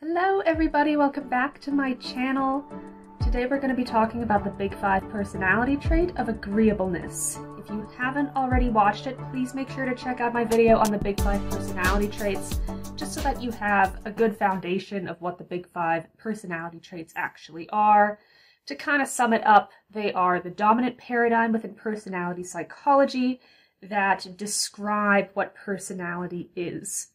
Hello everybody, welcome back to my channel. Today we're going to be talking about the Big Five personality trait of agreeableness. If you haven't already watched it, please make sure to check out my video on the Big Five personality traits, just so that you have a good foundation of what the Big Five personality traits actually are. To kind of sum it up, they are the dominant paradigm within personality psychology that describe what personality is.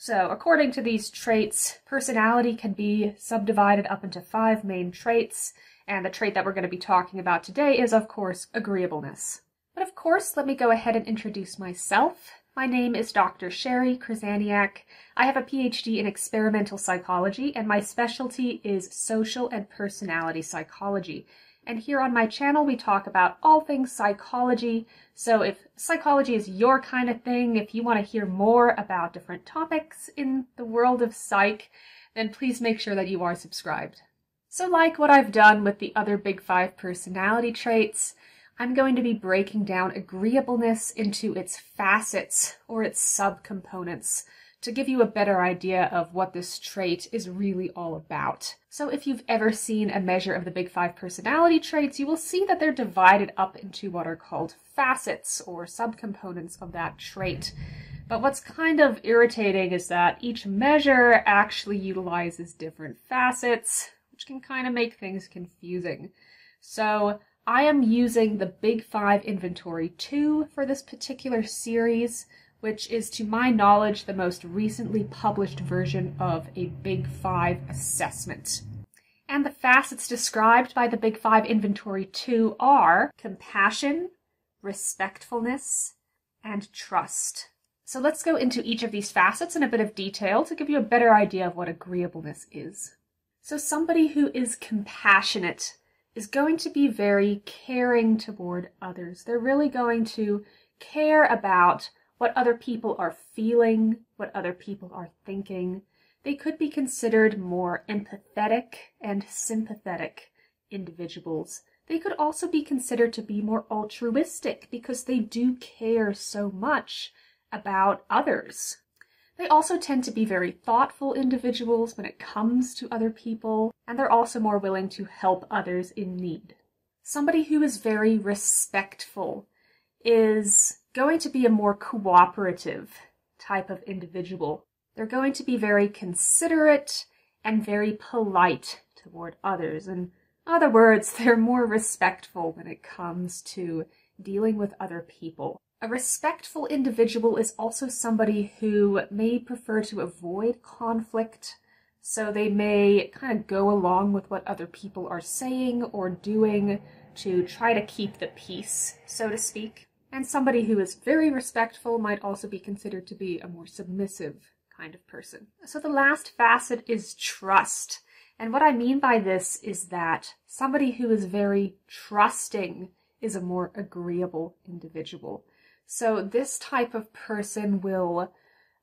So according to these traits, personality can be subdivided up into five main traits, and the trait that we're going to be talking about today is, of course, agreeableness. But of course, let me go ahead and introduce myself. My name is Dr. Sherry Krasaniak. I have a PhD in experimental psychology, and my specialty is social and personality psychology and here on my channel we talk about all things psychology. So if psychology is your kind of thing, if you want to hear more about different topics in the world of psych, then please make sure that you are subscribed. So like what I've done with the other big five personality traits, I'm going to be breaking down agreeableness into its facets or its subcomponents to give you a better idea of what this trait is really all about. So if you've ever seen a measure of the big five personality traits, you will see that they're divided up into what are called facets or subcomponents of that trait. But what's kind of irritating is that each measure actually utilizes different facets, which can kind of make things confusing. So I am using the Big Five Inventory 2 for this particular series which is, to my knowledge, the most recently published version of a Big Five assessment. And the facets described by the Big Five Inventory 2 are compassion, respectfulness, and trust. So let's go into each of these facets in a bit of detail to give you a better idea of what agreeableness is. So somebody who is compassionate is going to be very caring toward others. They're really going to care about what other people are feeling, what other people are thinking. They could be considered more empathetic and sympathetic individuals. They could also be considered to be more altruistic because they do care so much about others. They also tend to be very thoughtful individuals when it comes to other people, and they're also more willing to help others in need. Somebody who is very respectful is going to be a more cooperative type of individual. They're going to be very considerate and very polite toward others. In other words, they're more respectful when it comes to dealing with other people. A respectful individual is also somebody who may prefer to avoid conflict, so they may kind of go along with what other people are saying or doing to try to keep the peace, so to speak. And somebody who is very respectful might also be considered to be a more submissive kind of person. So the last facet is trust. And what I mean by this is that somebody who is very trusting is a more agreeable individual. So this type of person will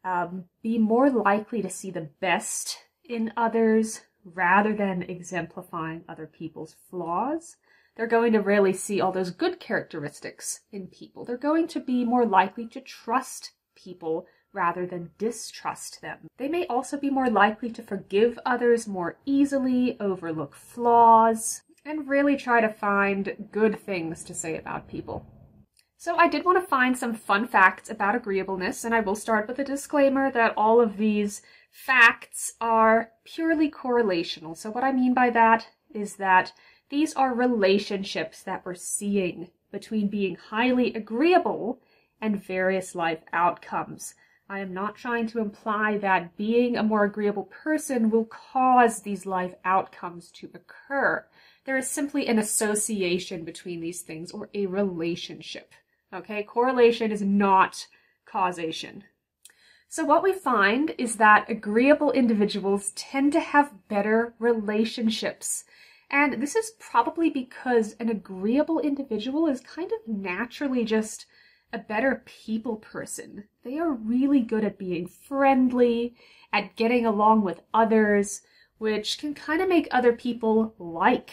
um, be more likely to see the best in others rather than exemplifying other people's flaws. They're going to rarely see all those good characteristics in people. They're going to be more likely to trust people rather than distrust them. They may also be more likely to forgive others more easily, overlook flaws, and really try to find good things to say about people. So I did want to find some fun facts about agreeableness, and I will start with a disclaimer that all of these facts are purely correlational. So what I mean by that is that these are relationships that we're seeing between being highly agreeable and various life outcomes. I am not trying to imply that being a more agreeable person will cause these life outcomes to occur. There is simply an association between these things or a relationship. Okay, correlation is not causation. So, what we find is that agreeable individuals tend to have better relationships and this is probably because an agreeable individual is kind of naturally just a better people person. They are really good at being friendly, at getting along with others, which can kind of make other people like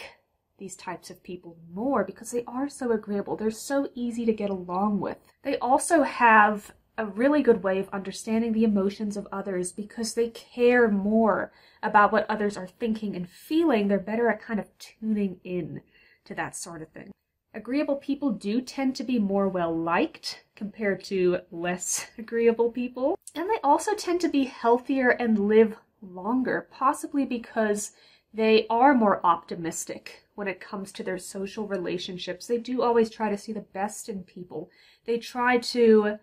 these types of people more because they are so agreeable. They're so easy to get along with. They also have a really good way of understanding the emotions of others because they care more about what others are thinking and feeling. They're better at kind of tuning in to that sort of thing. Agreeable people do tend to be more well liked compared to less agreeable people. And they also tend to be healthier and live longer, possibly because they are more optimistic when it comes to their social relationships. They do always try to see the best in people. They try to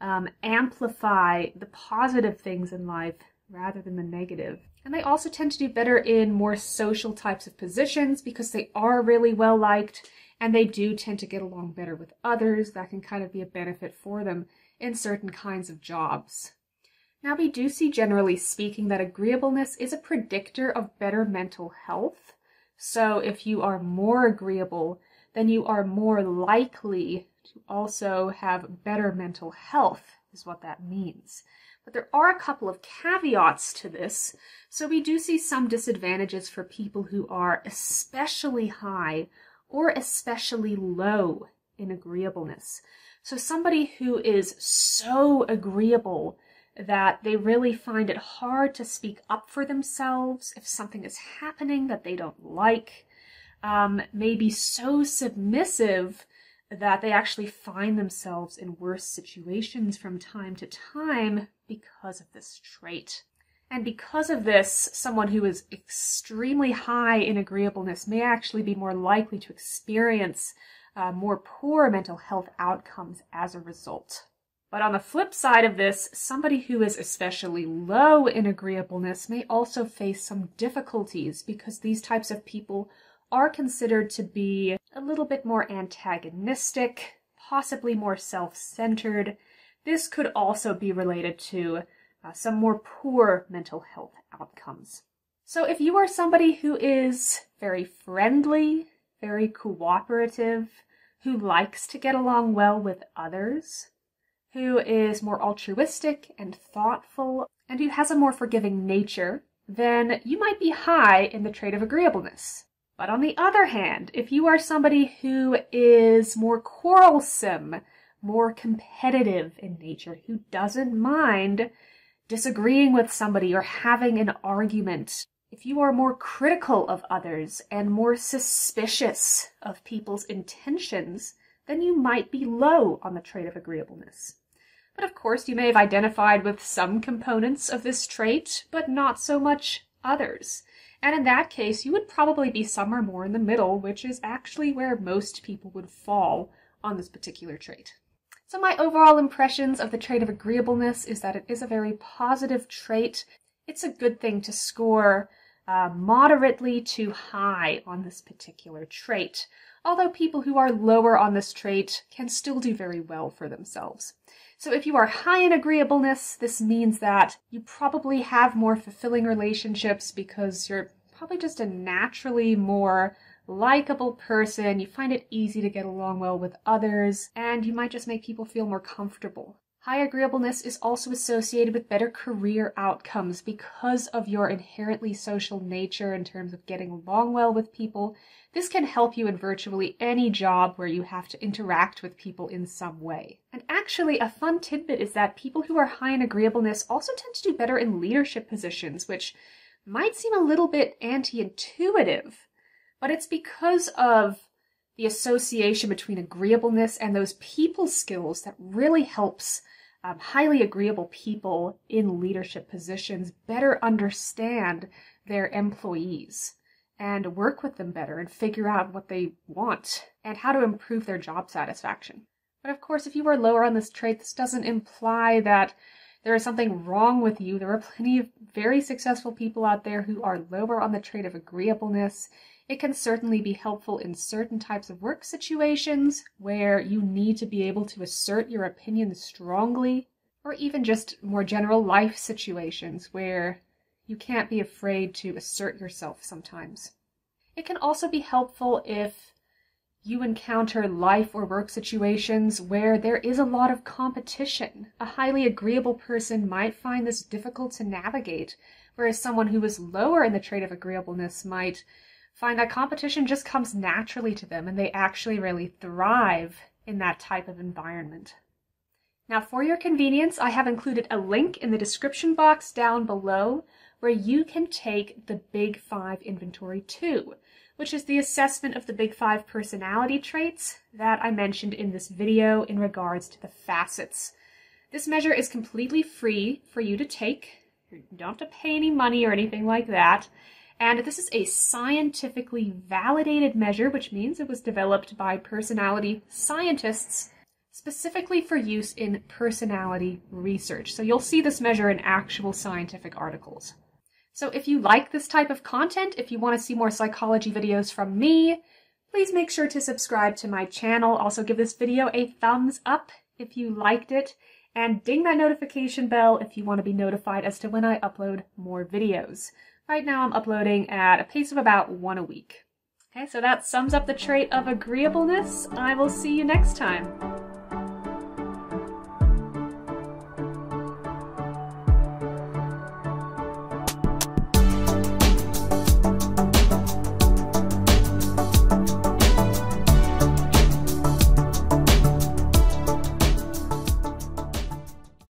um, amplify the positive things in life rather than the negative. And they also tend to do better in more social types of positions because they are really well liked and they do tend to get along better with others. That can kind of be a benefit for them in certain kinds of jobs. Now, we do see, generally speaking, that agreeableness is a predictor of better mental health. So, if you are more agreeable, then you are more likely also have better mental health, is what that means. But there are a couple of caveats to this. So we do see some disadvantages for people who are especially high or especially low in agreeableness. So somebody who is so agreeable that they really find it hard to speak up for themselves if something is happening that they don't like, um, may be so submissive that they actually find themselves in worse situations from time to time because of this trait. And because of this, someone who is extremely high in agreeableness may actually be more likely to experience uh, more poor mental health outcomes as a result. But on the flip side of this, somebody who is especially low in agreeableness may also face some difficulties because these types of people are considered to be a little bit more antagonistic, possibly more self centered. This could also be related to uh, some more poor mental health outcomes. So, if you are somebody who is very friendly, very cooperative, who likes to get along well with others, who is more altruistic and thoughtful, and who has a more forgiving nature, then you might be high in the trait of agreeableness. But on the other hand, if you are somebody who is more quarrelsome, more competitive in nature, who doesn't mind disagreeing with somebody or having an argument, if you are more critical of others and more suspicious of people's intentions, then you might be low on the trait of agreeableness. But of course, you may have identified with some components of this trait, but not so much others. And in that case, you would probably be somewhere more in the middle, which is actually where most people would fall on this particular trait. So my overall impressions of the trait of agreeableness is that it is a very positive trait. It's a good thing to score uh, moderately to high on this particular trait, although people who are lower on this trait can still do very well for themselves. So if you are high in agreeableness, this means that you probably have more fulfilling relationships because you're probably just a naturally more likable person. You find it easy to get along well with others, and you might just make people feel more comfortable. High agreeableness is also associated with better career outcomes because of your inherently social nature in terms of getting along well with people. This can help you in virtually any job where you have to interact with people in some way. And actually, a fun tidbit is that people who are high in agreeableness also tend to do better in leadership positions, which might seem a little bit anti intuitive, but it's because of the association between agreeableness and those people skills that really helps um, highly agreeable people in leadership positions better understand their employees and work with them better and figure out what they want and how to improve their job satisfaction. But of course, if you are lower on this trait, this doesn't imply that there is something wrong with you. There are plenty of very successful people out there who are lower on the trait of agreeableness it can certainly be helpful in certain types of work situations where you need to be able to assert your opinion strongly, or even just more general life situations where you can't be afraid to assert yourself sometimes. It can also be helpful if you encounter life or work situations where there is a lot of competition. A highly agreeable person might find this difficult to navigate, whereas someone who is lower in the trait of agreeableness might find that competition just comes naturally to them and they actually really thrive in that type of environment. Now, for your convenience, I have included a link in the description box down below where you can take the Big Five Inventory 2, which is the assessment of the Big Five personality traits that I mentioned in this video in regards to the facets. This measure is completely free for you to take. You don't have to pay any money or anything like that. And this is a scientifically validated measure, which means it was developed by personality scientists specifically for use in personality research. So you'll see this measure in actual scientific articles. So if you like this type of content, if you want to see more psychology videos from me, please make sure to subscribe to my channel. Also give this video a thumbs up if you liked it, and ding that notification bell if you want to be notified as to when I upload more videos. Right now I'm uploading at a pace of about one a week. Okay, so that sums up the trait of agreeableness. I will see you next time.